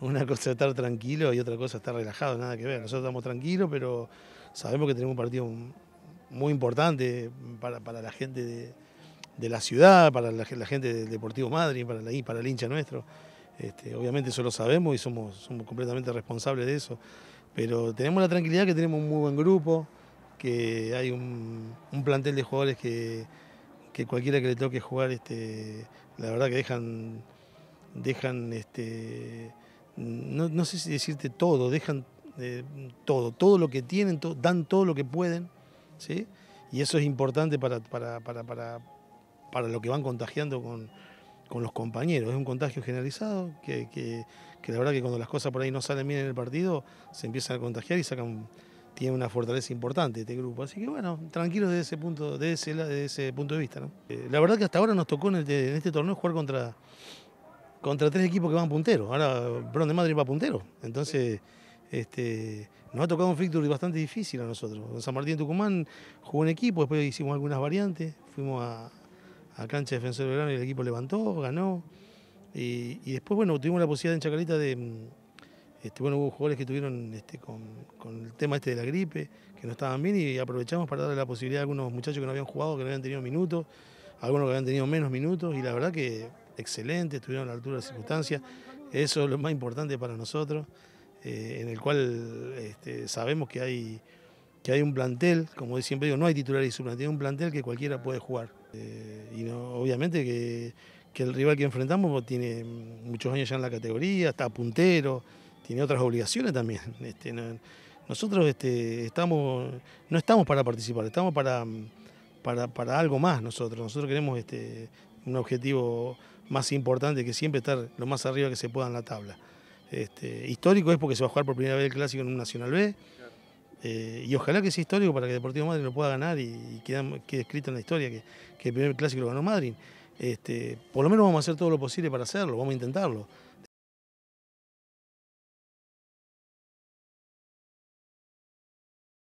Una cosa estar tranquilo y otra cosa estar relajado, nada que ver. Nosotros estamos tranquilos, pero sabemos que tenemos un partido muy importante para, la gente de, la ciudad, para la, gente del Deportivo Madrid, para, para el hincha nuestro. Este, obviamente eso lo sabemos y somos, completamente responsables de eso. Pero tenemos la tranquilidad que tenemos un muy buen grupo, que hay un, plantel de jugadores que, cualquiera que le toque jugar, este, la verdad que dejan, dejan este, no, sé si decirte todo, dejan eh, todo, todo lo que tienen, dan todo lo que pueden, ¿sí? Y eso es importante para, para, para, lo que van contagiando con, los compañeros. Es un contagio generalizado que, la verdad que cuando las cosas por ahí no salen bien en el partido, se empiezan a contagiar y sacan tiene una fortaleza importante este grupo. Así que bueno, tranquilos desde ese punto, ese, ese punto de vista. Eh, la verdad que hasta ahora nos tocó en este, este torneo jugar contra contra tres equipos que van punteros. Ahora Bron de Madrid va puntero. Entonces, este, nos ha tocado un fixture bastante difícil a nosotros. San Martín de Tucumán jugó un equipo, después hicimos algunas variantes, fuimos a, a cancha de defensor y el equipo levantó, ganó. Y, después, bueno, tuvimos la posibilidad en Chacarita de. Este, bueno, hubo jugadores que tuvieron este, con, con, el tema este de la gripe, que no estaban bien y aprovechamos para darle la posibilidad a algunos muchachos que no habían jugado, que no habían tenido minutos, algunos que habían tenido menos minutos y la verdad que excelente, estuvieron a la altura de las circunstancias. Eso es lo más importante para nosotros, eh, en el cual este, sabemos que hay, que hay un plantel, como siempre digo, no hay titulares y hay un plantel que cualquiera puede jugar. Eh, y obviamente que, el rival que enfrentamos tiene muchos años ya en la categoría, está puntero, tiene otras obligaciones también. Este, nosotros este, estamos, no estamos para participar, estamos para para, algo más nosotros. Nosotros queremos este, un objetivo más importante que siempre estar lo más arriba que se pueda en la tabla. Este, histórico es porque se va a jugar por primera vez el clásico en un Nacional B. Eh, y ojalá que sea histórico para que Deportivo Madrid lo pueda ganar y, quede, escrito en la historia que, el primer clásico lo ganó Madrid. Este, por lo menos vamos a hacer todo lo posible para hacerlo, vamos a intentarlo.